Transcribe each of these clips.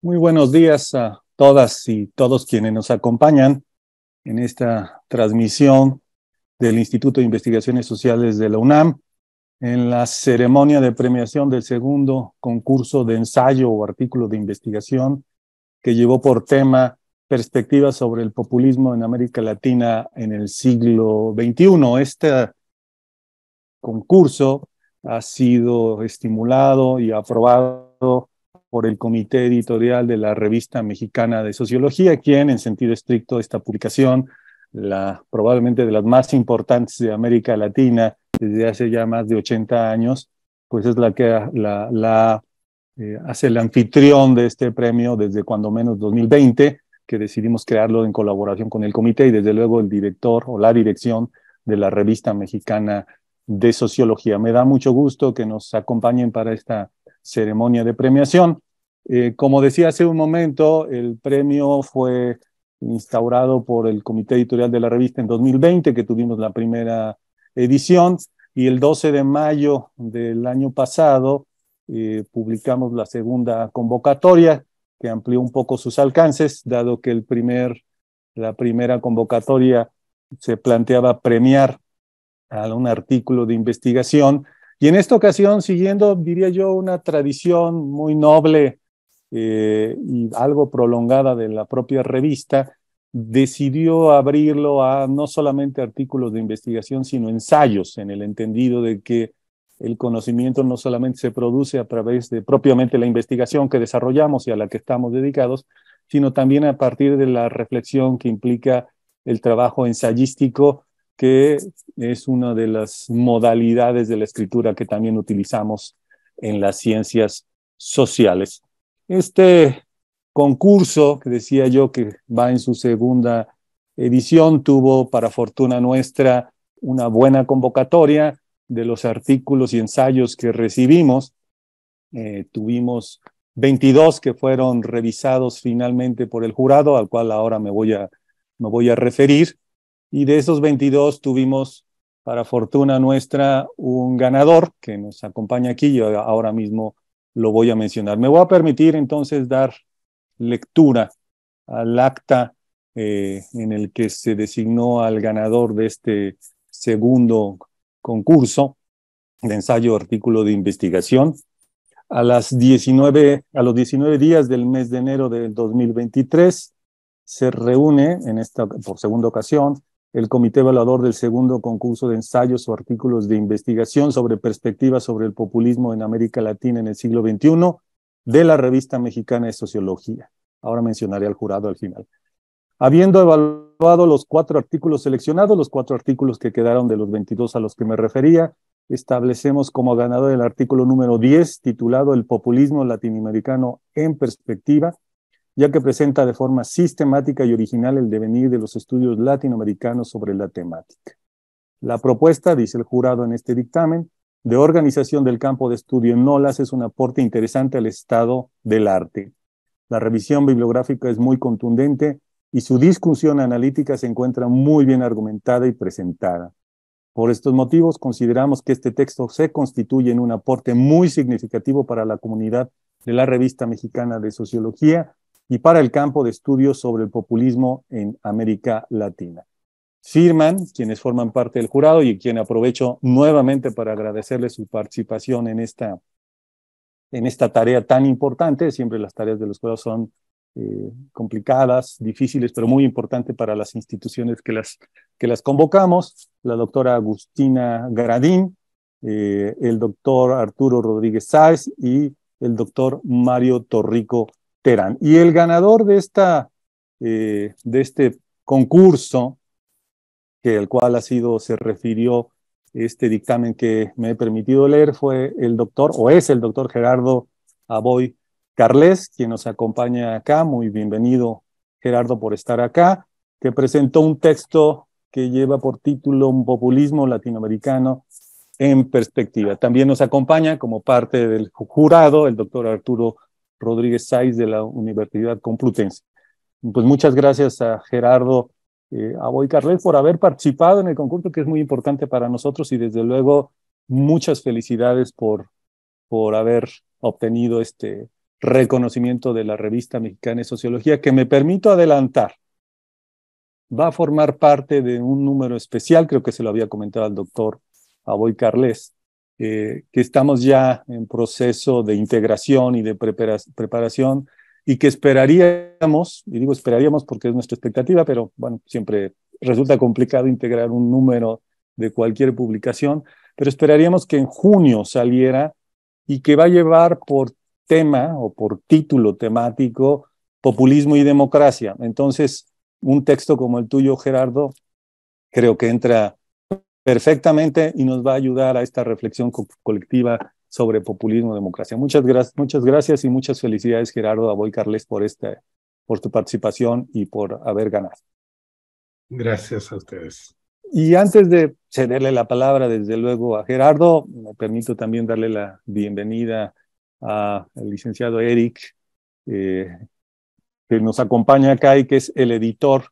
Muy buenos días a todas y todos quienes nos acompañan en esta transmisión del Instituto de Investigaciones Sociales de la UNAM en la ceremonia de premiación del segundo concurso de ensayo o artículo de investigación que llevó por tema Perspectivas sobre el populismo en América Latina en el siglo XXI. Este concurso ha sido estimulado y aprobado por el comité editorial de la revista mexicana de sociología, quien en sentido estricto esta publicación, la, probablemente de las más importantes de América Latina desde hace ya más de 80 años, pues es la que la, eh, hace el anfitrión de este premio desde cuando menos 2020, que decidimos crearlo en colaboración con el comité y desde luego el director o la dirección de la revista mexicana de sociología. Me da mucho gusto que nos acompañen para esta ceremonia de premiación. Eh, como decía hace un momento, el premio fue instaurado por el comité editorial de la revista en 2020, que tuvimos la primera edición, y el 12 de mayo del año pasado eh, publicamos la segunda convocatoria, que amplió un poco sus alcances, dado que el primer, la primera convocatoria se planteaba premiar a un artículo de investigación y en esta ocasión, siguiendo, diría yo, una tradición muy noble eh, y algo prolongada de la propia revista, decidió abrirlo a no solamente artículos de investigación, sino ensayos, en el entendido de que el conocimiento no solamente se produce a través de propiamente la investigación que desarrollamos y a la que estamos dedicados, sino también a partir de la reflexión que implica el trabajo ensayístico que es una de las modalidades de la escritura que también utilizamos en las ciencias sociales. Este concurso que decía yo que va en su segunda edición tuvo, para fortuna nuestra, una buena convocatoria de los artículos y ensayos que recibimos. Eh, tuvimos 22 que fueron revisados finalmente por el jurado, al cual ahora me voy me voy a referir. Y de esos 22 tuvimos, para fortuna nuestra, un ganador que nos acompaña aquí. Yo ahora mismo lo voy a mencionar. Me voy a permitir entonces dar lectura al acta eh, en el que se designó al ganador de este segundo concurso de ensayo artículo de investigación. A, las 19, a los 19 días del mes de enero del 2023 se reúne en esta, por segunda ocasión el comité evaluador del segundo concurso de ensayos o artículos de investigación sobre perspectivas sobre el populismo en América Latina en el siglo XXI de la revista mexicana de sociología. Ahora mencionaré al jurado al final. Habiendo evaluado los cuatro artículos seleccionados, los cuatro artículos que quedaron de los 22 a los que me refería, establecemos como ganador el artículo número 10 titulado El populismo latinoamericano en perspectiva ya que presenta de forma sistemática y original el devenir de los estudios latinoamericanos sobre la temática. La propuesta, dice el jurado en este dictamen, de organización del campo de estudio en NOLAS es un aporte interesante al estado del arte. La revisión bibliográfica es muy contundente y su discusión analítica se encuentra muy bien argumentada y presentada. Por estos motivos, consideramos que este texto se constituye en un aporte muy significativo para la comunidad de la Revista Mexicana de Sociología y para el campo de estudios sobre el populismo en América Latina. Firman quienes forman parte del jurado y quien aprovecho nuevamente para agradecerles su participación en esta, en esta tarea tan importante. Siempre las tareas de los jurados son eh, complicadas, difíciles, pero muy importante para las instituciones que las, que las convocamos. La doctora Agustina Gradín, eh, el doctor Arturo Rodríguez Sáez y el doctor Mario Torrico y el ganador de, esta, eh, de este concurso, que el cual ha sido, se refirió este dictamen que me he permitido leer, fue el doctor, o es el doctor Gerardo Aboy Carles, quien nos acompaña acá. Muy bienvenido, Gerardo, por estar acá, que presentó un texto que lleva por título Un populismo latinoamericano en perspectiva. También nos acompaña como parte del jurado el doctor Arturo Rodríguez Saiz, de la Universidad Complutense. Pues muchas gracias a Gerardo aboy eh, a por haber participado en el concurso, que es muy importante para nosotros, y desde luego muchas felicidades por, por haber obtenido este reconocimiento de la revista mexicana de sociología, que me permito adelantar, va a formar parte de un número especial, creo que se lo había comentado al doctor Aboy Carles, eh, que estamos ya en proceso de integración y de preparación y que esperaríamos, y digo esperaríamos porque es nuestra expectativa, pero bueno, siempre resulta complicado integrar un número de cualquier publicación, pero esperaríamos que en junio saliera y que va a llevar por tema o por título temático populismo y democracia. Entonces, un texto como el tuyo, Gerardo, creo que entra perfectamente y nos va a ayudar a esta reflexión colectiva sobre populismo y democracia. Muchas, muchas gracias y muchas felicidades, Gerardo Aboy Carles, por, este, por tu participación y por haber ganado. Gracias a ustedes. Y antes de cederle la palabra, desde luego, a Gerardo, me permito también darle la bienvenida al licenciado Eric, eh, que nos acompaña acá y que es el editor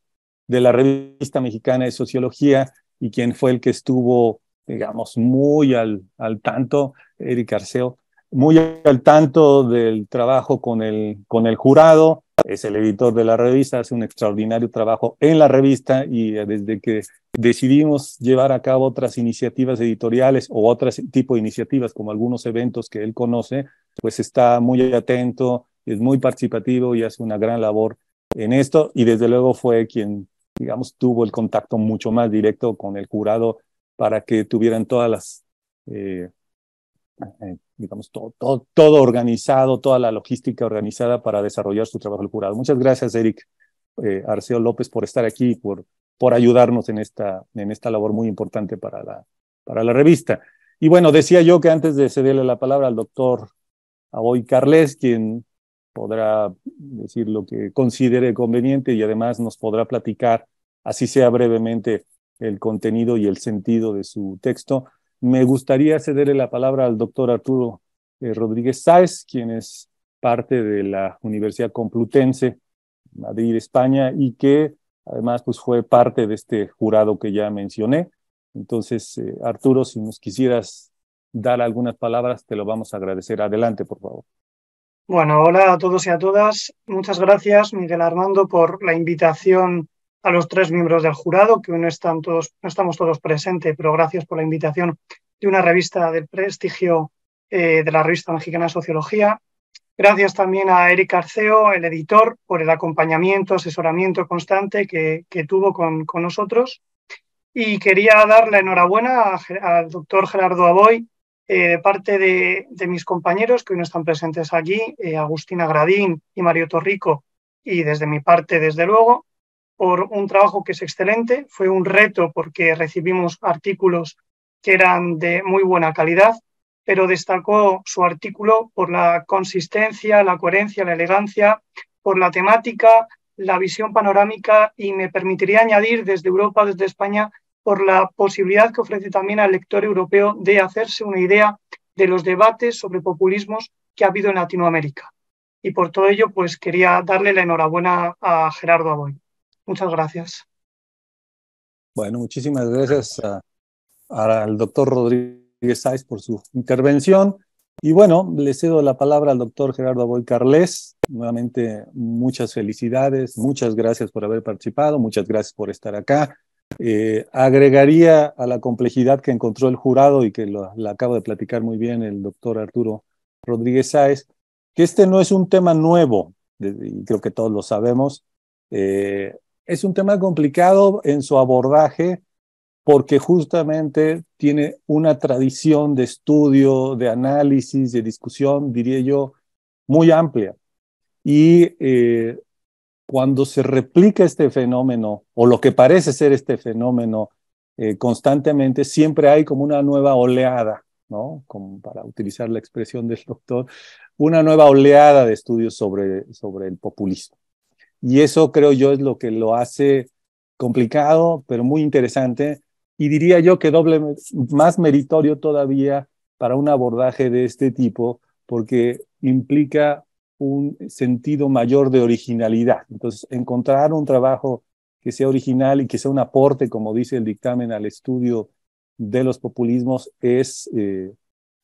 de la revista mexicana de sociología, y quien fue el que estuvo, digamos, muy al, al tanto, Eric Arceo, muy al tanto del trabajo con el, con el jurado, es el editor de la revista, hace un extraordinario trabajo en la revista y desde que decidimos llevar a cabo otras iniciativas editoriales o otro tipo de iniciativas como algunos eventos que él conoce, pues está muy atento, es muy participativo y hace una gran labor en esto y desde luego fue quien digamos, tuvo el contacto mucho más directo con el jurado para que tuvieran todas las, eh, eh, digamos, todo, todo, todo, organizado, toda la logística organizada para desarrollar su trabajo el jurado. Muchas gracias, Eric eh, Arceo López, por estar aquí, por, por ayudarnos en esta, en esta labor muy importante para la, para la revista. Y bueno, decía yo que antes de cederle la palabra al doctor Aboy Carles, quien podrá decir lo que considere conveniente y además nos podrá platicar, así sea brevemente, el contenido y el sentido de su texto. Me gustaría cederle la palabra al doctor Arturo eh, Rodríguez Sáez, quien es parte de la Universidad Complutense, Madrid, España, y que además pues, fue parte de este jurado que ya mencioné. Entonces, eh, Arturo, si nos quisieras dar algunas palabras, te lo vamos a agradecer. Adelante, por favor. Bueno, hola a todos y a todas. Muchas gracias, Miguel Armando, por la invitación a los tres miembros del jurado, que no, están todos, no estamos todos presentes, pero gracias por la invitación de una revista del prestigio eh, de la revista mexicana Sociología. Gracias también a Eric Arceo, el editor, por el acompañamiento, asesoramiento constante que, que tuvo con, con, nosotros. Y quería dar la enhorabuena al doctor Gerardo Aboy, eh, parte de, mis compañeros que hoy no están presentes aquí, eh, Agustina Gradín y Mario Torrico, y desde mi parte, desde luego, por un trabajo que es excelente. Fue un reto porque recibimos artículos que eran de muy buena calidad, pero destacó su artículo por la consistencia, la coherencia, la elegancia, por la temática, la visión panorámica y me permitiría añadir desde Europa, desde España, por la posibilidad que ofrece también al lector europeo de hacerse una idea de los debates sobre populismos que ha habido en Latinoamérica. Y por todo ello, pues quería darle la enhorabuena a Gerardo Aboy. Muchas gracias. Bueno, muchísimas gracias al doctor Rodríguez Sáez por su intervención. Y bueno, le cedo la palabra al doctor Gerardo Aboy Carles. Nuevamente, muchas felicidades, muchas gracias por haber participado, muchas gracias por estar acá. Eh, agregaría a la complejidad que encontró el jurado y que lo, la de platicar muy bien el doctor Arturo Rodríguez Sáez, que este no es un tema nuevo, creo que todos lo sabemos. Eh, es un tema complicado en su abordaje porque justamente tiene una tradición de estudio, de análisis, de discusión, diría yo, muy amplia. Y eh, cuando se replica este fenómeno, o lo que parece ser este fenómeno eh, constantemente, siempre hay como una nueva oleada, ¿no? Como para utilizar la expresión del doctor, una nueva oleada de estudios sobre, sobre el populismo. Y eso creo yo es lo que lo hace complicado, pero muy interesante, y diría yo que doble, más meritorio todavía para un abordaje de este tipo, porque implica un sentido mayor de originalidad. Entonces, encontrar un trabajo que sea original y que sea un aporte, como dice el dictamen, al estudio de los populismos es, eh,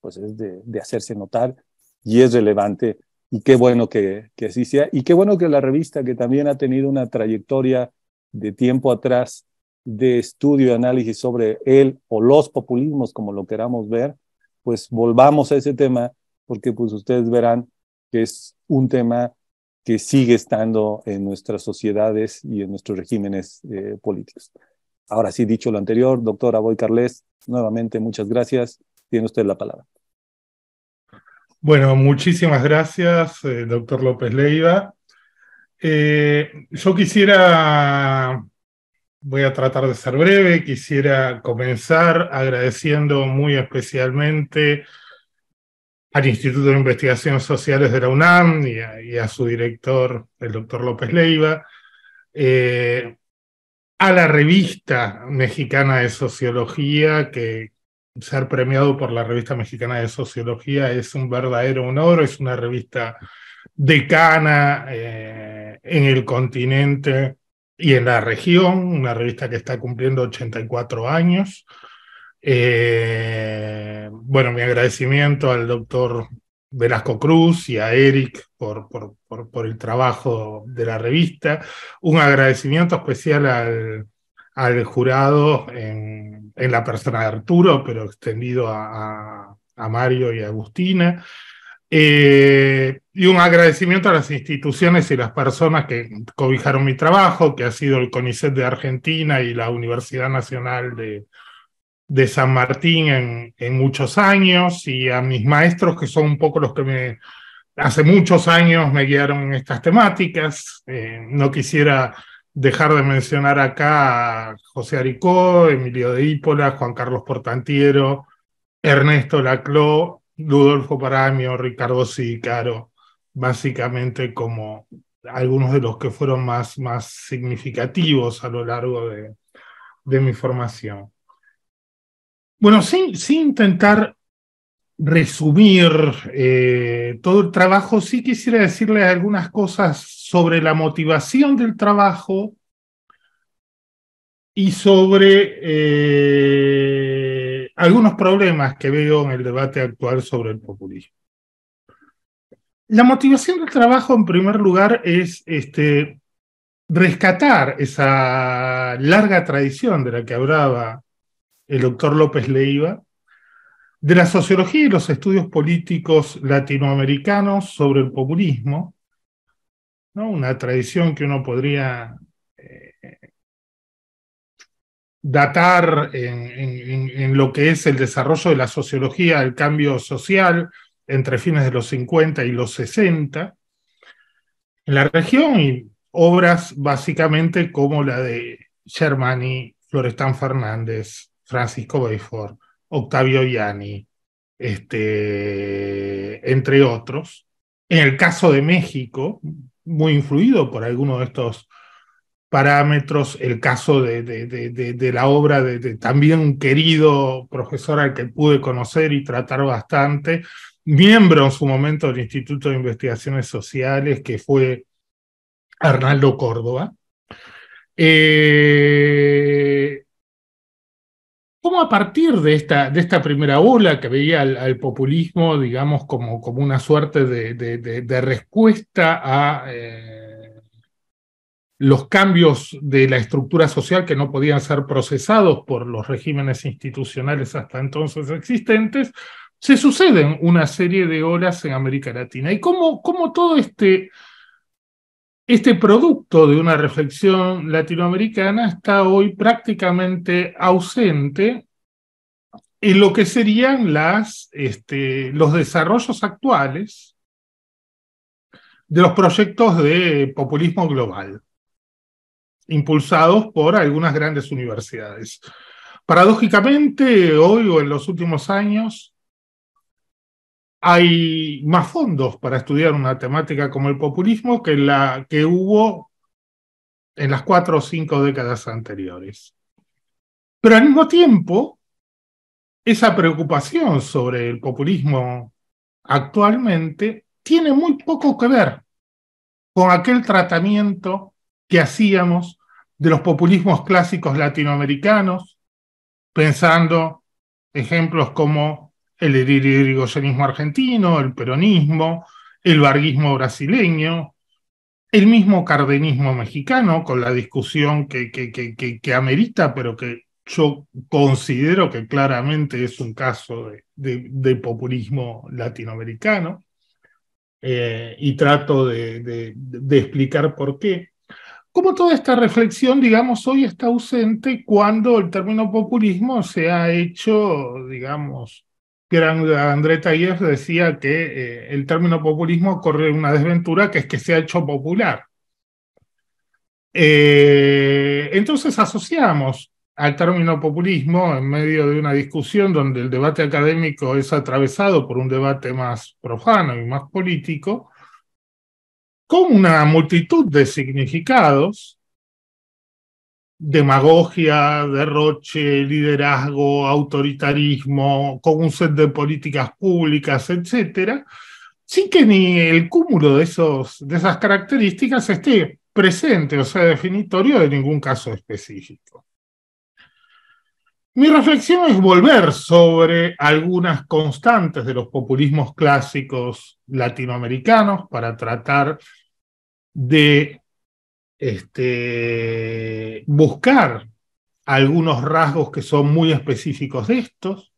pues es de, hacerse notar y es relevante. Y qué bueno que, que así sea. Y qué bueno que la revista, que también ha tenido una trayectoria de tiempo atrás de estudio y análisis sobre él o los populismos, como lo queramos ver, pues volvamos a ese tema, porque pues ustedes verán que es un tema que sigue estando en nuestras sociedades y en nuestros regímenes eh, políticos. Ahora sí, dicho lo anterior, doctora Boy Carles, nuevamente muchas gracias. Tiene usted la palabra. Bueno, muchísimas gracias, eh, doctor López Leiva. Eh, yo quisiera, voy a tratar de ser breve, quisiera comenzar agradeciendo muy especialmente al Instituto de Investigaciones Sociales de la UNAM y a, su director, el doctor López Leiva, eh, a la revista mexicana de sociología, que ser premiado por la revista mexicana de sociología es un verdadero honor, es una revista decana eh, en el continente y en la región, una revista que está cumpliendo 84 años. Eh, bueno, mi agradecimiento al doctor Velasco Cruz y a Eric por, por, por, el trabajo de la revista. Un agradecimiento especial al, jurado en, la persona de Arturo, pero extendido a, Mario y a Agustina. Eh, y un agradecimiento a las instituciones y las personas que cobijaron mi trabajo, que ha sido el CONICET de Argentina y la Universidad Nacional de, de San Martín en, muchos años y a mis maestros, que son un poco los que me, hace muchos años me guiaron en estas temáticas. Eh, no quisiera dejar de mencionar acá a José Aricó, Emilio de Ípola, Juan Carlos Portantiero, Ernesto Laclo, Ludolfo Paramio, Ricardo Sicaro, básicamente como algunos de los que fueron más, más significativos a lo largo de mi formación. Bueno, sin, sin intentar resumir eh, todo el trabajo, sí quisiera decirles algunas cosas sobre la motivación del trabajo y sobre eh, algunos problemas que veo en el debate actual sobre el populismo. La motivación del trabajo, en primer lugar, es este, rescatar esa larga tradición de la que hablaba el doctor López Leiva, de la sociología y los estudios políticos latinoamericanos sobre el populismo, ¿no? una tradición que uno podría eh, datar en, en, lo que es el desarrollo de la sociología, el cambio social entre fines de los 50 y los 60, en la región y obras básicamente como la de Germani, Florestán Fernández, Francisco Bayford, Octavio Gianni, este, entre otros. En el caso de México, muy influido por alguno de estos parámetros, el caso de, la obra de, también un querido profesor al que pude conocer y tratar bastante, miembro en su momento del Instituto de Investigaciones Sociales, que fue Arnaldo Córdoba. Eh, cómo a partir de esta, primera ola que veía al, populismo, digamos, como, como una suerte de, de, respuesta a eh, los cambios de la estructura social que no podían ser procesados por los regímenes institucionales hasta entonces existentes, se suceden una serie de olas en América Latina. ¿Y cómo, cómo todo este este producto de una reflexión latinoamericana está hoy prácticamente ausente en lo que serían este, los desarrollos actuales de los proyectos de populismo global, impulsados por algunas grandes universidades. Paradójicamente, hoy o en los últimos años, hay más fondos para estudiar una temática como el populismo que la que hubo en las cuatro o cinco décadas anteriores. Pero al mismo tiempo, esa preocupación sobre el populismo actualmente tiene muy poco que ver con aquel tratamiento que hacíamos de los populismos clásicos latinoamericanos, pensando ejemplos como el irigoyenismo argentino, el peronismo, el varguismo brasileño, el mismo cardenismo mexicano, con la discusión que, que, que, amerita, pero que yo considero que claramente es un caso de, populismo latinoamericano, eh, y trato de, de, explicar por qué. Como toda esta reflexión, digamos, hoy está ausente cuando el término populismo se ha hecho, digamos, André Taller decía que eh, el término populismo corre una desventura, que es que se ha hecho popular. Eh, entonces asociamos al término populismo en medio de una discusión donde el debate académico es atravesado por un debate más profano y más político, con una multitud de significados demagogia, derroche, liderazgo, autoritarismo, con un set de políticas públicas, etcétera, sin que ni el cúmulo de, esos, de esas características esté presente, o sea, definitorio de ningún caso específico. Mi reflexión es volver sobre algunas constantes de los populismos clásicos latinoamericanos para tratar de este, buscar algunos rasgos que son muy específicos de estos,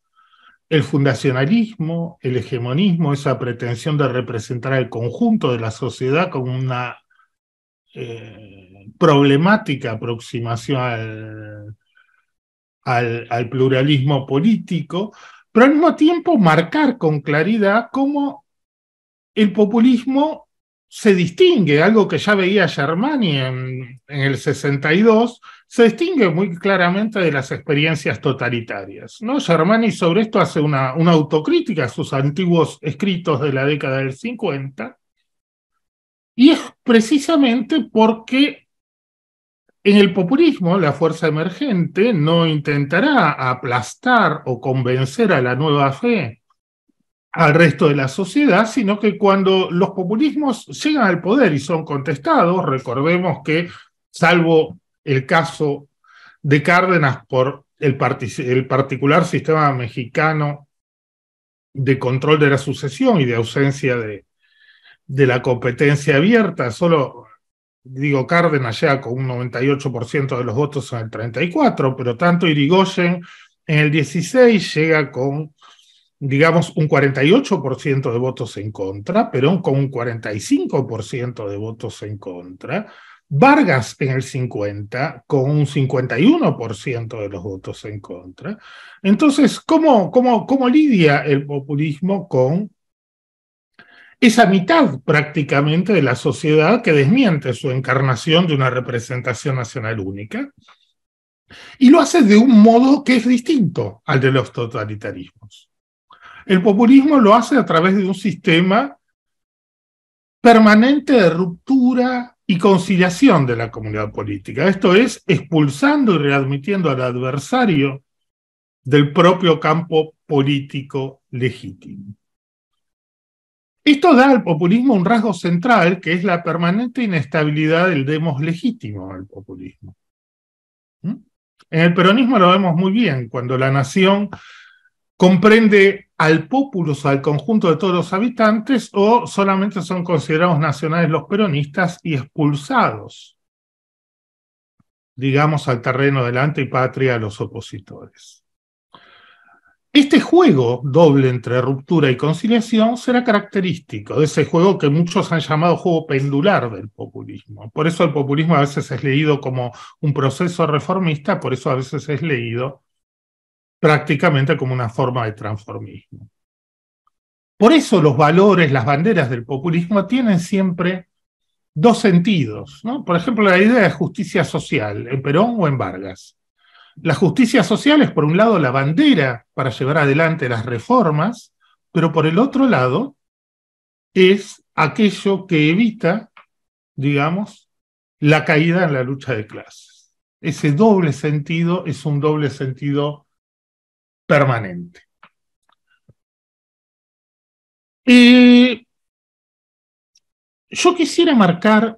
el fundacionalismo, el hegemonismo, esa pretensión de representar al conjunto de la sociedad con una eh, problemática aproximación al, pluralismo político, pero al mismo tiempo marcar con claridad cómo el populismo se distingue, algo que ya veía Germani en, en, el 62, se distingue muy claramente de las experiencias totalitarias. ¿no? Germani sobre esto hace una, una autocrítica a sus antiguos escritos de la década del 50, y es precisamente porque en el populismo la fuerza emergente no intentará aplastar o convencer a la nueva fe al resto de la sociedad, sino que cuando los populismos llegan al poder y son contestados, recordemos que, salvo el caso de Cárdenas por el, particular sistema mexicano de control de la sucesión y de ausencia de, de la competencia abierta, solo digo Cárdenas ya con un 98% de los votos en el 34, pero tanto Irigoyen en el 16 llega con digamos, un 48% de votos en contra, Perón con un 45% de votos en contra, Vargas en el 50, con un 51% de los votos en contra. Entonces, ¿cómo, cómo, ¿cómo lidia el populismo con esa mitad prácticamente de la sociedad que desmiente su encarnación de una representación nacional única? Y lo hace de un modo que es distinto al de los totalitarismos. El populismo lo hace a través de un sistema permanente de ruptura y conciliación de la comunidad política. Esto es, expulsando y readmitiendo al adversario del propio campo político legítimo. Esto da al populismo un rasgo central, que es la permanente inestabilidad del demos legítimo al populismo. ¿Mm? En el peronismo lo vemos muy bien, cuando la nación comprende al populus, al conjunto de todos los habitantes, o solamente son considerados nacionales los peronistas y expulsados, digamos, al terreno delante y patria a los opositores. Este juego doble entre ruptura y conciliación será característico de ese juego que muchos han llamado juego pendular del populismo. Por eso el populismo a veces es leído como un proceso reformista, por eso a veces es leído prácticamente como una forma de transformismo. Por eso los valores, las banderas del populismo tienen siempre dos sentidos. Por ejemplo, la idea de justicia social, en Perón o en Vargas. La justicia social es, por un lado, la bandera para llevar adelante las reformas, pero por el otro lado, es aquello que evita, digamos, la caída en la lucha de clases. Ese doble sentido es un doble sentido permanente. Y yo quisiera marcar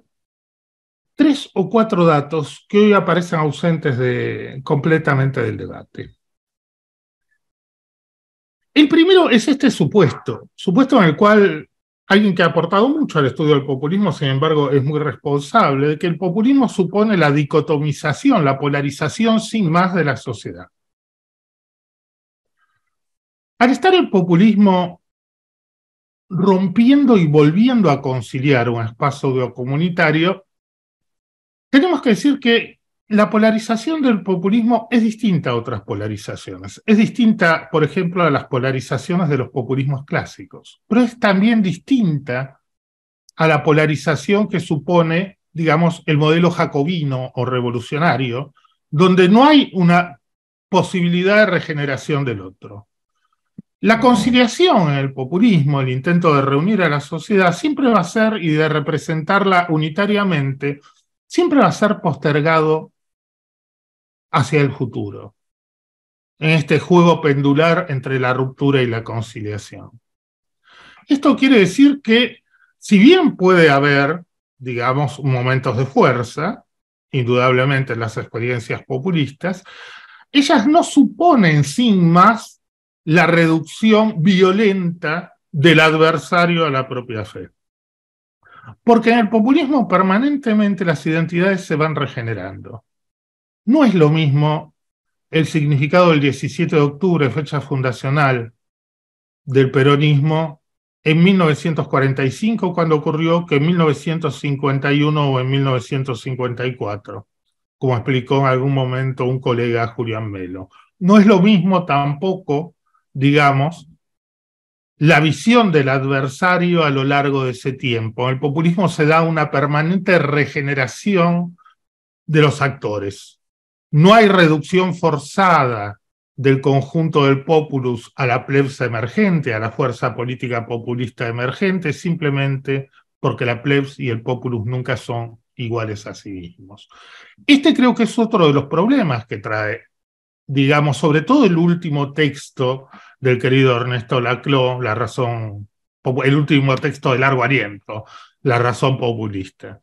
tres o cuatro datos que hoy aparecen ausentes de, completamente del debate. El primero es este supuesto, supuesto en el cual alguien que ha aportado mucho al estudio del populismo, sin embargo, es muy responsable de que el populismo supone la dicotomización, la polarización sin más de la sociedad. Al estar el populismo rompiendo y volviendo a conciliar un espacio comunitario, tenemos que decir que la polarización del populismo es distinta a otras polarizaciones. Es distinta, por ejemplo, a las polarizaciones de los populismos clásicos, pero es también distinta a la polarización que supone, digamos, el modelo jacobino o revolucionario, donde no hay una posibilidad de regeneración del otro. La conciliación, en el populismo, el intento de reunir a la sociedad siempre va a ser y de representarla unitariamente, siempre va a ser postergado hacia el futuro, en este juego pendular entre la ruptura y la conciliación. Esto quiere decir que si bien puede haber, digamos, momentos de fuerza, indudablemente en las experiencias populistas, ellas no suponen sin más la reducción violenta del adversario a la propia fe. Porque en el populismo permanentemente las identidades se van regenerando. No es lo mismo el significado del 17 de octubre, fecha fundacional del peronismo, en 1945 cuando ocurrió que en 1951 o en 1954, como explicó en algún momento un colega Julián Melo. No es lo mismo tampoco digamos, la visión del adversario a lo largo de ese tiempo. En el populismo se da una permanente regeneración de los actores. No hay reducción forzada del conjunto del populus a la plebs emergente, a la fuerza política populista emergente, simplemente porque la plebs y el populus nunca son iguales a sí mismos. Este creo que es otro de los problemas que trae digamos, sobre todo el último texto del querido Ernesto Laclau, La razón, el último texto de largo aliento, La razón populista.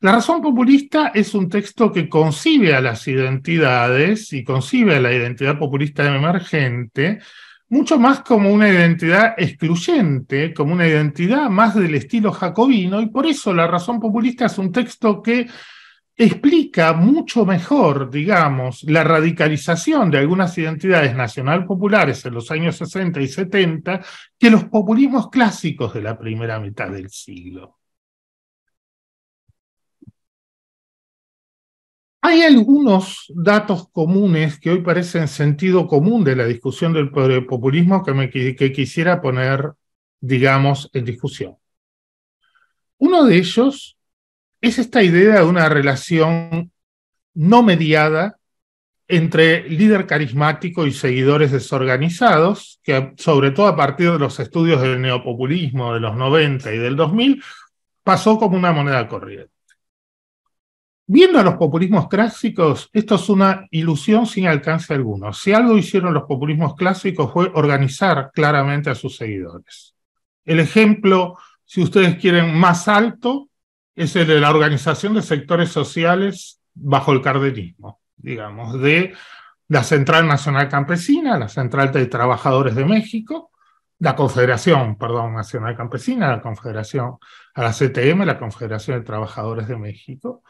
La razón populista es un texto que concibe a las identidades y concibe a la identidad populista emergente mucho más como una identidad excluyente, como una identidad más del estilo jacobino, y por eso la razón populista es un texto que explica mucho mejor, digamos, la radicalización de algunas identidades nacional populares en los años 60 y 70 que los populismos clásicos de la primera mitad del siglo. Hay algunos datos comunes que hoy parecen sentido común de la discusión del populismo que, quisiera poner, digamos, en discusión. Uno de ellos es esta idea de una relación no mediada entre líder carismático y seguidores desorganizados, que sobre todo a partir de los estudios del neopopulismo de los 90 y del 2000, pasó como una moneda corriente. Viendo a los populismos clásicos, esto es una ilusión sin alcance alguno. Si algo hicieron los populismos clásicos fue organizar claramente a sus seguidores. El ejemplo, si ustedes quieren, más alto es el de la organización de sectores sociales bajo el cardenismo, digamos, de la Central Nacional Campesina, la Central de Trabajadores de México, la Confederación, perdón, Nacional Campesina, la Confederación, a la CTM, la Confederación de Trabajadores de México.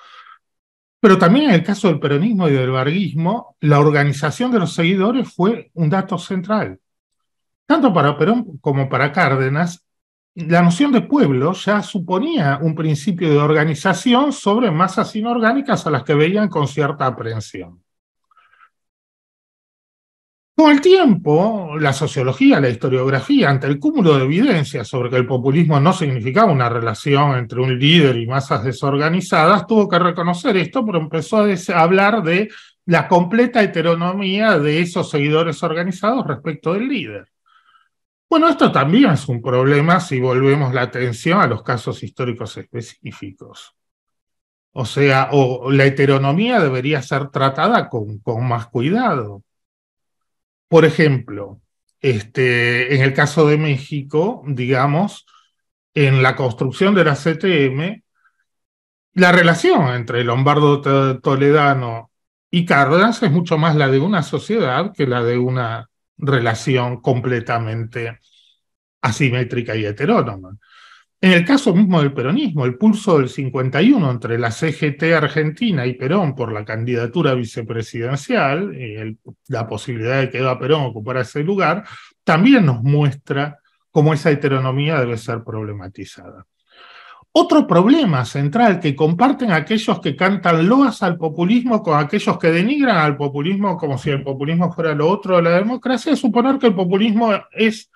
Pero también en el caso del peronismo y del varguismo, la organización de los seguidores fue un dato central. Tanto para Perón como para Cárdenas, la noción de pueblo ya suponía un principio de organización sobre masas inorgánicas a las que veían con cierta aprehensión. Con el tiempo, la sociología, la historiografía, ante el cúmulo de evidencias sobre que el populismo no significaba una relación entre un líder y masas desorganizadas, tuvo que reconocer esto, pero empezó a hablar de la completa heteronomía de esos seguidores organizados respecto del líder. Bueno, esto también es un problema si volvemos la atención a los casos históricos específicos. O sea, la heteronomía debería ser tratada con, más cuidado. Por ejemplo, este, en el caso de México, digamos, en la construcción de la CTM, la relación entre Lombardo Toledano y Cárdenas es mucho más la de una sociedad que la de una relación completamente asimétrica y heterónoma. En el caso mismo del peronismo, el pulso del 51 entre la CGT argentina y Perón por la candidatura vicepresidencial, eh, la posibilidad de que Eva Perón ocupara ese lugar, también nos muestra cómo esa heteronomía debe ser problematizada. Otro problema central que comparten aquellos que cantan loas al populismo con aquellos que denigran al populismo como si el populismo fuera lo otro de la democracia es suponer que el populismo es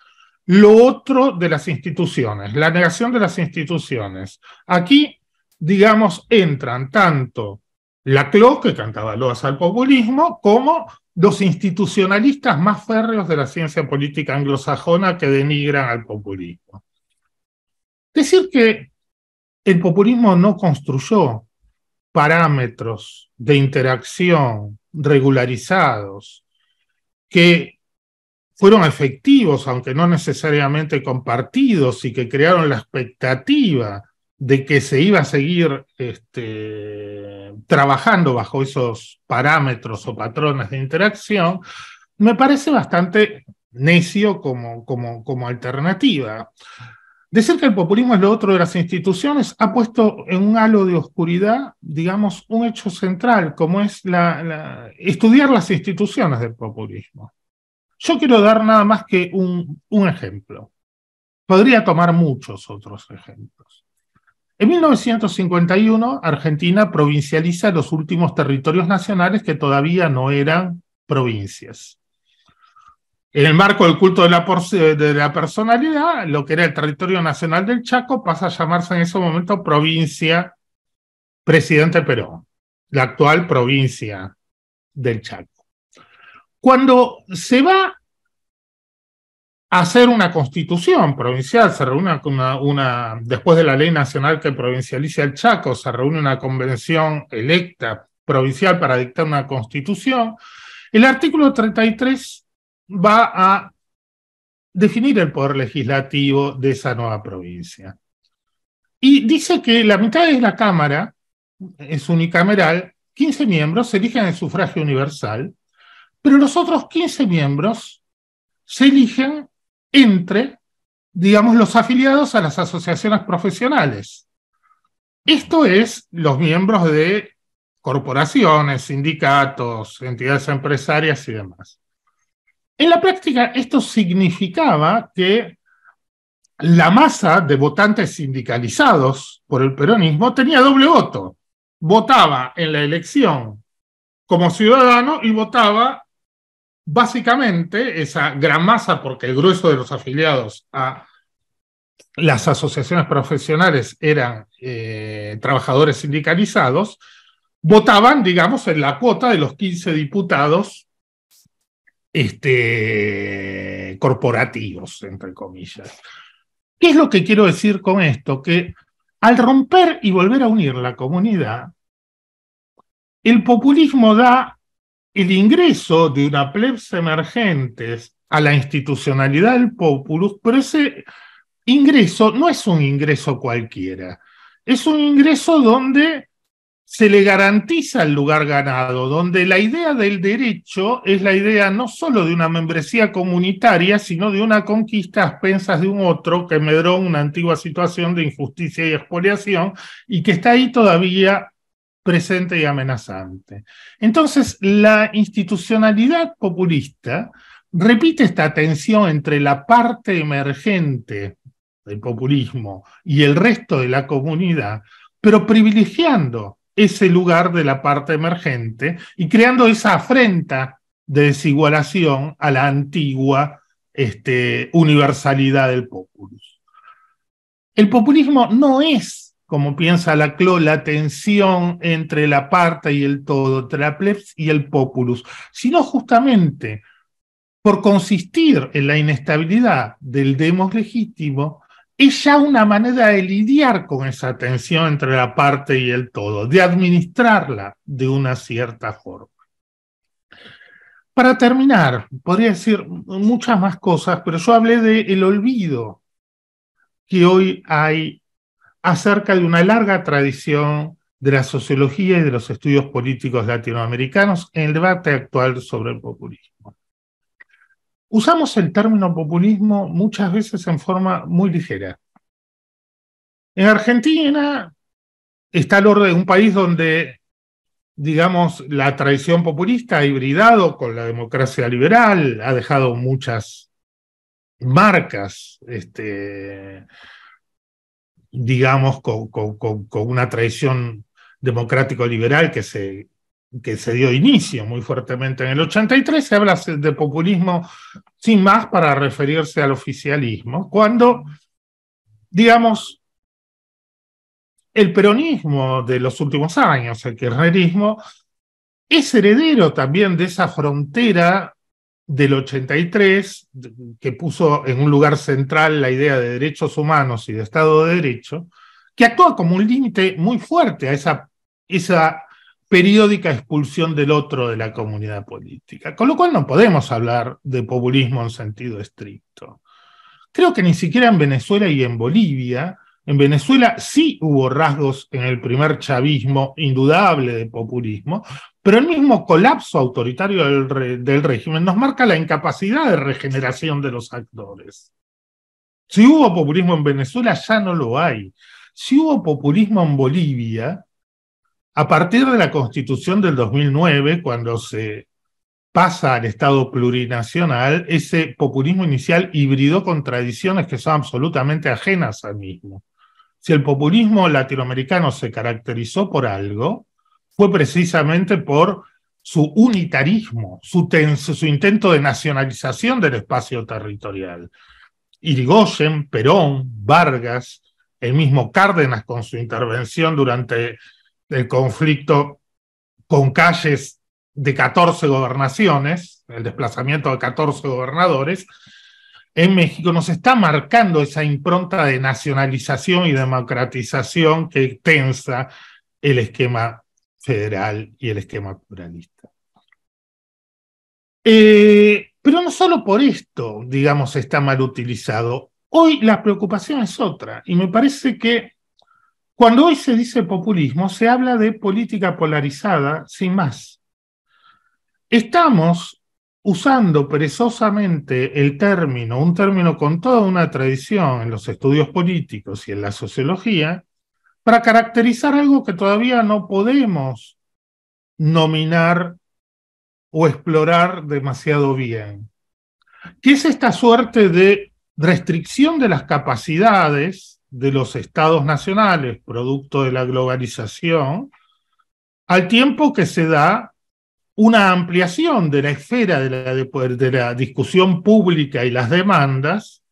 lo otro de las instituciones, la negación de las instituciones. Aquí, digamos, entran tanto la clo que cantaba loas al populismo, como los institucionalistas más férreos de la ciencia política anglosajona que denigran al populismo. Es Decir que el populismo no construyó parámetros de interacción regularizados que fueron efectivos, aunque no necesariamente compartidos, y que crearon la expectativa de que se iba a seguir este, trabajando bajo esos parámetros o patrones de interacción, me parece bastante necio como, como, como alternativa. Decir que el populismo es lo otro de las instituciones, ha puesto en un halo de oscuridad, digamos, un hecho central, como es la, estudiar las instituciones del populismo. Yo quiero dar nada más que un ejemplo. Podría tomar muchos otros ejemplos. En 1951, Argentina provincializa los últimos territorios nacionales que todavía no eran provincias. En el marco del culto eh, de la, personalidad, lo que era el territorio nacional del Chaco pasa a llamarse en ese momento provincia Presidente Perón, la actual provincia del Chaco. Cuando se va a hacer una constitución provincial, se reúne una, después de la ley nacional que provincializa el Chaco, se reúne una convención electa provincial para dictar una constitución, el artículo 33 va a definir el poder legislativo de esa nueva provincia. Y dice que la mitad de la Cámara es unicameral, 15 miembros se eligen en sufragio universal, pero los otros 15 miembros se eligen entre, digamos, los afiliados a las asociaciones profesionales. Esto es los miembros de corporaciones, sindicatos, entidades empresarias y demás. En la práctica, esto significaba que la masa de votantes sindicalizados por el peronismo tenía doble voto. Votaba en la elección como ciudadano y votaba básicamente esa gran masa, porque el grueso de los afiliados a las asociaciones profesionales eran eh, trabajadores sindicalizados, votaban, digamos, en la cuota de los 15 diputados este, corporativos, entre comillas. ¿Qué es lo que quiero decir con esto? Que al romper y volver a unir la comunidad, el populismo da el ingreso de una plebs emergentes a la institucionalidad del populus, pero ese ingreso no es un ingreso cualquiera, es un ingreso donde se le garantiza el lugar ganado, donde la idea del derecho es la idea no solo de una membresía comunitaria, sino de una conquista a expensas de un otro que medró una antigua situación de injusticia y expoliación y que está ahí todavía presente y amenazante. Entonces, la institucionalidad populista repite esta tensión entre la parte emergente del populismo y el resto de la comunidad, pero privilegiando ese lugar de la parte emergente y creando esa afrenta de desigualación a la antigua este, universalidad del populus. El populismo no es, como piensa Laclau, la tensión entre la parte y el todo, entre y el populus, sino justamente por consistir en la inestabilidad del demos legítimo, es ya una manera de lidiar con esa tensión entre la parte y el todo, de administrarla de una cierta forma. Para terminar, podría decir muchas más cosas, pero yo hablé del el olvido que hoy hay acerca de una larga tradición de la sociología y de los estudios políticos latinoamericanos en el debate actual sobre el populismo. Usamos el término populismo muchas veces en forma muy ligera. En Argentina está el orden de un país donde, digamos, la traición populista ha hibridado con la democracia liberal, ha dejado muchas marcas, este, digamos, con, con una traición democrático-liberal que se que se dio inicio muy fuertemente en el 83, se habla de populismo sin más para referirse al oficialismo, cuando, digamos, el peronismo de los últimos años, el kirchnerismo, es heredero también de esa frontera del 83, que puso en un lugar central la idea de derechos humanos y de Estado de Derecho, que actúa como un límite muy fuerte a esa, esa periódica expulsión del otro de la comunidad política. Con lo cual no podemos hablar de populismo en sentido estricto. Creo que ni siquiera en Venezuela y en Bolivia, en Venezuela sí hubo rasgos en el primer chavismo indudable de populismo, pero el mismo colapso autoritario del, régimen nos marca la incapacidad de regeneración de los actores. Si hubo populismo en Venezuela, ya no lo hay. Si hubo populismo en Bolivia, a partir de la constitución del 2009, cuando se pasa al Estado plurinacional, ese populismo inicial hibridó contradicciones que son absolutamente ajenas al mismo. Si el populismo latinoamericano se caracterizó por algo, fue precisamente por su unitarismo, su, su intento de nacionalización del espacio territorial. Irigoyen, Perón, Vargas, el mismo Cárdenas con su intervención durante del conflicto con calles de 14 gobernaciones, el desplazamiento de 14 gobernadores, en México nos está marcando esa impronta de nacionalización y democratización que tensa el esquema federal y el esquema pluralista. Eh, pero no solo por esto, digamos, está mal utilizado. Hoy la preocupación es otra y me parece que cuando hoy se dice populismo, se habla de política polarizada, sin más. Estamos usando perezosamente el término, un término con toda una tradición en los estudios políticos y en la sociología, para caracterizar algo que todavía no podemos nominar o explorar demasiado bien, que es esta suerte de restricción de las capacidades de los estados nacionales, producto de la globalización, al tiempo que se da una ampliación de la esfera de la, discusión pública y las demandas,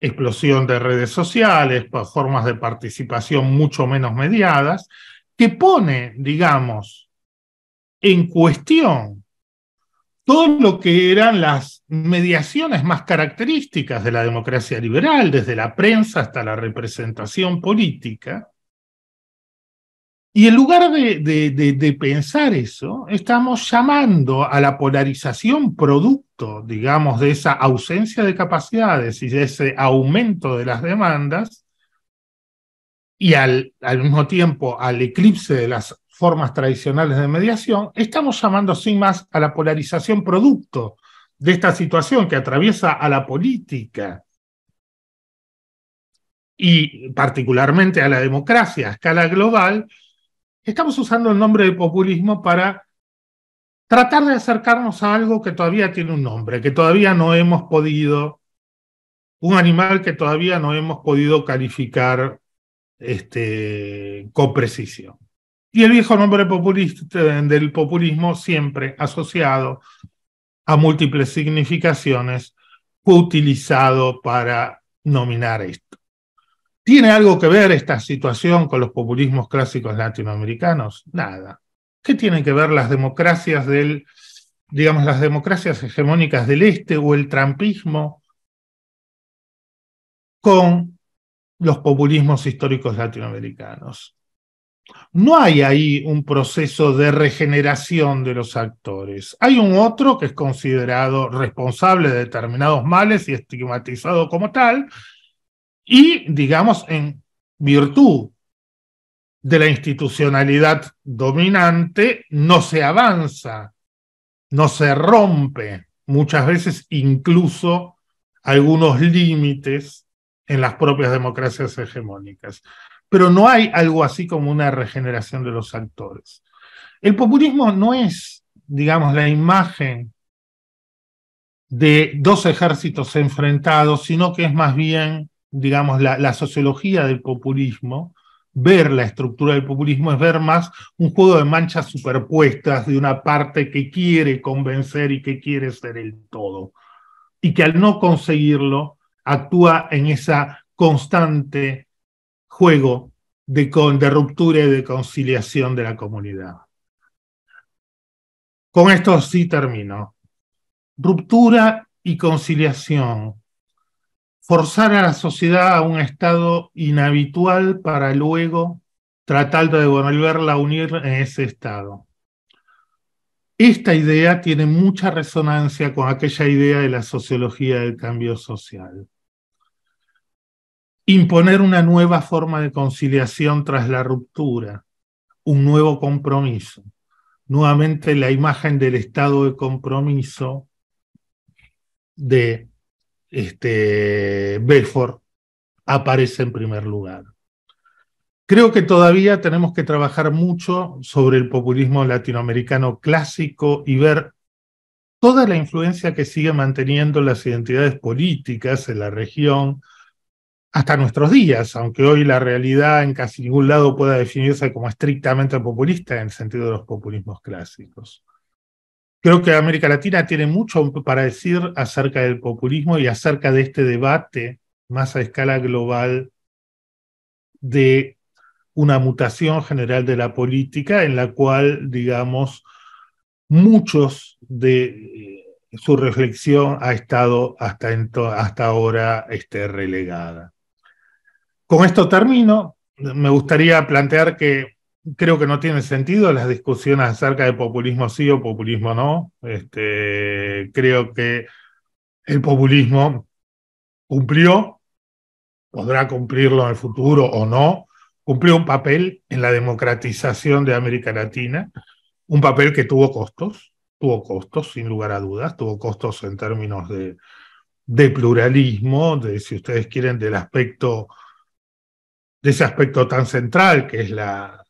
explosión de redes sociales, formas de participación mucho menos mediadas, que pone, digamos, en cuestión todo lo que eran las mediaciones más características de la democracia liberal, desde la prensa hasta la representación política. Y en lugar de, pensar eso, estamos llamando a la polarización producto, digamos, de esa ausencia de capacidades y de ese aumento de las demandas, y al, al mismo tiempo al eclipse de las formas tradicionales de mediación, estamos llamando sin más a la polarización producto de esta situación que atraviesa a la política y particularmente a la democracia a escala global, estamos usando el nombre de populismo para tratar de acercarnos a algo que todavía tiene un nombre, que todavía no hemos podido, un animal que todavía no hemos podido calificar este, con precisión. Y el viejo nombre populista, del populismo siempre asociado a múltiples significaciones fue utilizado para nominar esto. ¿Tiene algo que ver esta situación con los populismos clásicos latinoamericanos? Nada. ¿Qué tienen que ver las democracias del, digamos, las democracias hegemónicas del este o el trampismo con los populismos históricos latinoamericanos? no hay ahí un proceso de regeneración de los actores. Hay un otro que es considerado responsable de determinados males y estigmatizado como tal, y digamos en virtud de la institucionalidad dominante, no se avanza, no se rompe muchas veces incluso algunos límites en las propias democracias hegemónicas pero no hay algo así como una regeneración de los actores. El populismo no es, digamos, la imagen de dos ejércitos enfrentados, sino que es más bien, digamos, la, sociología del populismo, ver la estructura del populismo es ver más un juego de manchas superpuestas de una parte que quiere convencer y que quiere ser el todo, y que al no conseguirlo actúa en esa constante juego de, ruptura y de conciliación de la comunidad. Con esto sí termino. Ruptura y conciliación. Forzar a la sociedad a un estado inhabitual para luego tratar de volverla a unir en ese estado. Esta idea tiene mucha resonancia con aquella idea de la sociología del cambio social imponer una nueva forma de conciliación tras la ruptura, un nuevo compromiso. Nuevamente la imagen del estado de compromiso de este, Belfort aparece en primer lugar. Creo que todavía tenemos que trabajar mucho sobre el populismo latinoamericano clásico y ver toda la influencia que sigue manteniendo las identidades políticas en la región, hasta nuestros días, aunque hoy la realidad en casi ningún lado pueda definirse como estrictamente populista en el sentido de los populismos clásicos. Creo que América Latina tiene mucho para decir acerca del populismo y acerca de este debate más a escala global de una mutación general de la política en la cual, digamos, muchos de eh, su reflexión ha estado hasta, hasta ahora este, relegada. Con esto termino. Me gustaría plantear que creo que no tiene sentido las discusiones acerca de populismo sí o populismo no. Este, creo que el populismo cumplió, podrá cumplirlo en el futuro o no, cumplió un papel en la democratización de América Latina, un papel que tuvo costos, tuvo costos sin lugar a dudas, tuvo costos en términos de, de pluralismo, de si ustedes quieren, del aspecto de ese aspecto tan central que es la,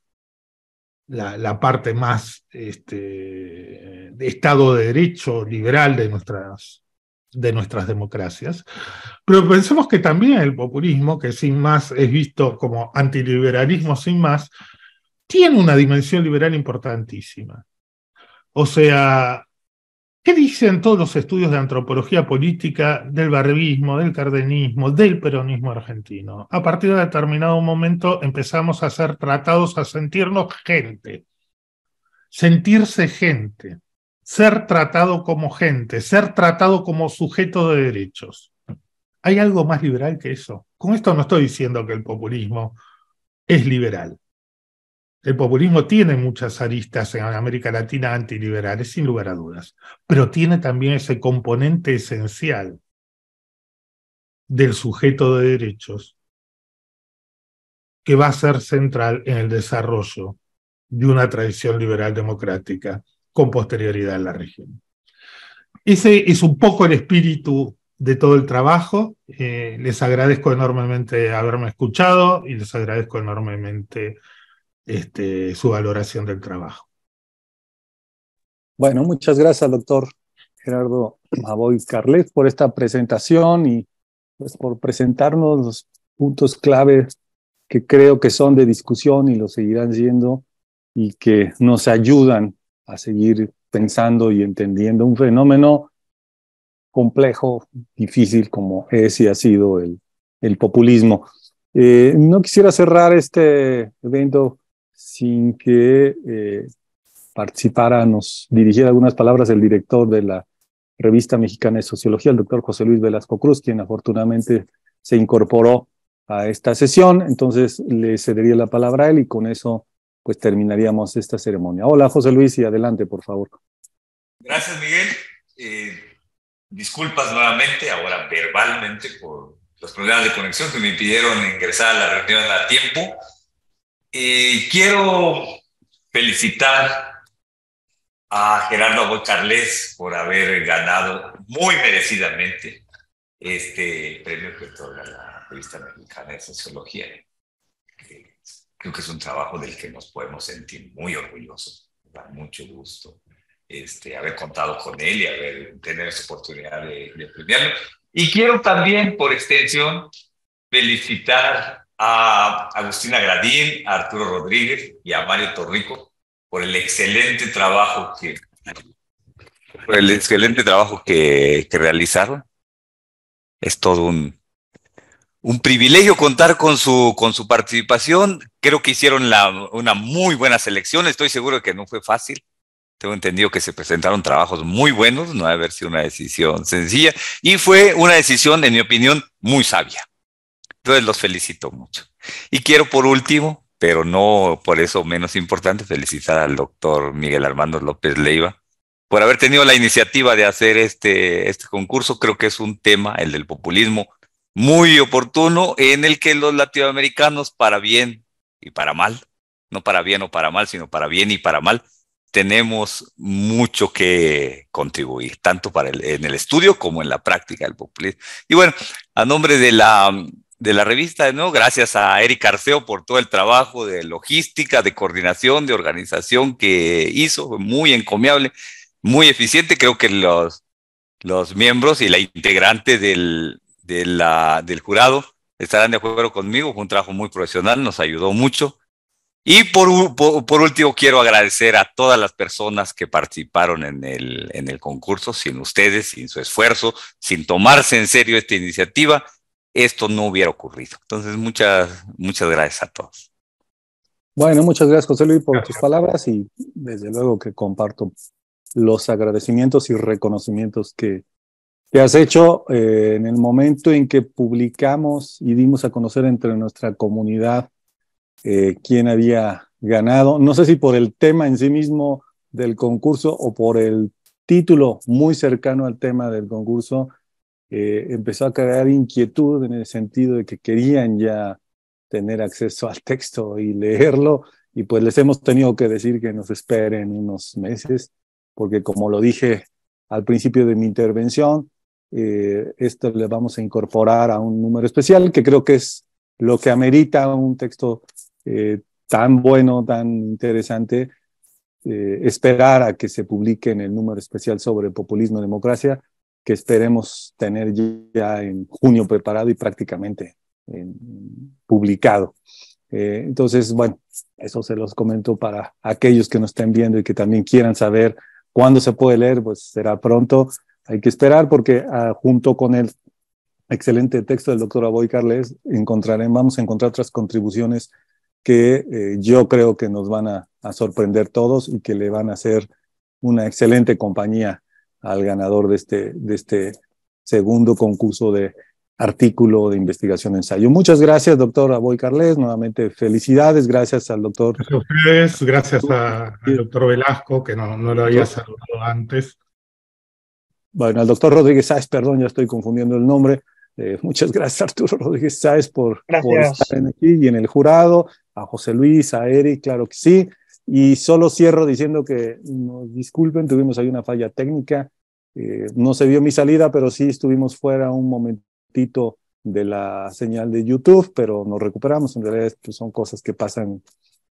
la, parte más este, de Estado de Derecho liberal de nuestras, de nuestras democracias. Pero pensemos que también el populismo, que sin más es visto como antiliberalismo sin más, tiene una dimensión liberal importantísima. O sea, ¿Qué dicen todos los estudios de antropología política del barbismo, del cardenismo, del peronismo argentino? A partir de determinado momento empezamos a ser tratados a sentirnos gente, sentirse gente, ser tratado como gente, ser tratado como sujeto de derechos. ¿Hay algo más liberal que eso? Con esto no estoy diciendo que el populismo es liberal. El populismo tiene muchas aristas en América Latina antiliberales, sin lugar a dudas, pero tiene también ese componente esencial del sujeto de derechos que va a ser central en el desarrollo de una tradición liberal democrática con posterioridad en la región. Ese es un poco el espíritu de todo el trabajo. Eh, les agradezco enormemente haberme escuchado y les agradezco enormemente este, su valoración del trabajo. Bueno, muchas gracias, doctor Gerardo Maboy Carlet, por esta presentación y pues, por presentarnos los puntos clave que creo que son de discusión y lo seguirán siendo y que nos ayudan a seguir pensando y entendiendo un fenómeno complejo, difícil como es y ha sido el, populismo. Eh, no quisiera cerrar este evento sin que eh, participara, nos dirigiera algunas palabras el director de la revista mexicana de sociología, el doctor José Luis Velasco Cruz, quien afortunadamente se incorporó a esta sesión. Entonces le cedería la palabra a él y con eso pues terminaríamos esta ceremonia. Hola José Luis y adelante, por favor. Gracias, Miguel. Eh, disculpas nuevamente, ahora verbalmente, por los problemas de conexión que me impidieron ingresar a la reunión a tiempo. Eh, quiero felicitar a Gerardo Boy por haber ganado muy merecidamente este premio que otorga la revista mexicana de sociología. Creo que es un trabajo del que nos podemos sentir muy orgullosos. Da mucho gusto este, haber contado con él y haber tener esa oportunidad de, de premiarlo. Y quiero también, por extensión, felicitar a Agustina Gradín, a Arturo Rodríguez y a Mario Torrico por el excelente trabajo que, por el excelente trabajo que, realizaron. Es todo un, un privilegio contar con su, con su participación. Creo que hicieron una muy buena selección. Estoy seguro que no fue fácil. Tengo entendido que se presentaron trabajos muy buenos, no debe haber sido una decisión sencilla. Y fue una decisión, en mi opinión, muy sabia. Entonces los felicito mucho. Y quiero por último, pero no por eso menos importante, felicitar al doctor Miguel Armando López Leiva por haber tenido la iniciativa de hacer este, este concurso. Creo que es un tema, el del populismo, muy oportuno en el que los latinoamericanos, para bien y para mal, no para bien o para mal, sino para bien y para mal, tenemos mucho que contribuir, tanto para el, en el estudio como en la práctica del populismo. Y bueno, a nombre de la de la revista, ¿no? Gracias a Eric Arceo por todo el trabajo de logística, de coordinación, de organización que hizo, muy encomiable, muy eficiente. Creo que los, los miembros y la integrante del, del jurado estarán de acuerdo conmigo. Fue un trabajo muy profesional, nos ayudó mucho. Y por, por, último, quiero agradecer a todas las personas que participaron en el, en el concurso. Sin ustedes, sin su esfuerzo, sin tomarse en serio esta iniciativa, esto no hubiera ocurrido. Entonces, muchas, muchas gracias a todos. Bueno, muchas gracias José Luis por tus palabras y desde luego que comparto los agradecimientos y reconocimientos que, has hecho eh, en el momento en que publicamos y dimos a conocer entre nuestra comunidad eh, quién había ganado. No sé si por el tema en sí mismo del concurso o por el título muy cercano al tema del concurso, eh, empezó a crear inquietud en el sentido de que querían ya tener acceso al texto y leerlo, y pues les hemos tenido que decir que nos esperen unos meses, porque como lo dije al principio de mi intervención, eh, esto le vamos a incorporar a un número especial, que creo que es lo que amerita un texto eh, tan bueno, tan interesante, esperar a que se publique en el número especial sobre populismo y democracia, que esperemos tener ya en junio preparado y prácticamente publicado. Eh, entonces, bueno, eso se los comento para aquellos que nos estén viendo y que también quieran saber cuándo se puede leer, pues será pronto. Hay que esperar porque ah, junto con el excelente texto del doctor Aboy Carles vamos a encontrar otras contribuciones que eh, yo creo que nos van a, a sorprender todos y que le van a hacer una excelente compañía al ganador de este, de este segundo concurso de artículo de investigación ensayo. Muchas gracias, doctor Aboy Carles. Nuevamente, felicidades. Gracias al doctor. Gracias a ustedes, gracias al doctor Velasco, que no, no lo había saludado antes. Bueno, al doctor Rodríguez Sáez, perdón, ya estoy confundiendo el nombre. Eh, muchas gracias, Arturo Rodríguez Sáez, por, por estar aquí y en el jurado. A José Luis, a Eric, claro que sí. Y solo cierro diciendo que nos disculpen, tuvimos ahí una falla técnica. Eh, no se vio mi salida, pero sí estuvimos fuera un momentito de la señal de YouTube, pero nos recuperamos. En realidad pues, son cosas que pasan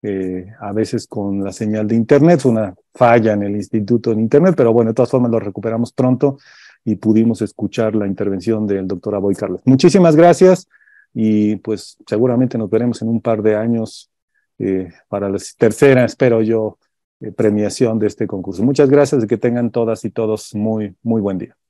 eh, a veces con la señal de Internet. Fue una falla en el instituto en Internet, pero bueno, de todas formas lo recuperamos pronto y pudimos escuchar la intervención del doctor Aboy Carlos. Muchísimas gracias y pues seguramente nos veremos en un par de años eh, para la tercera, espero yo, eh, premiación de este concurso. Muchas gracias y que tengan todas y todos muy, muy buen día.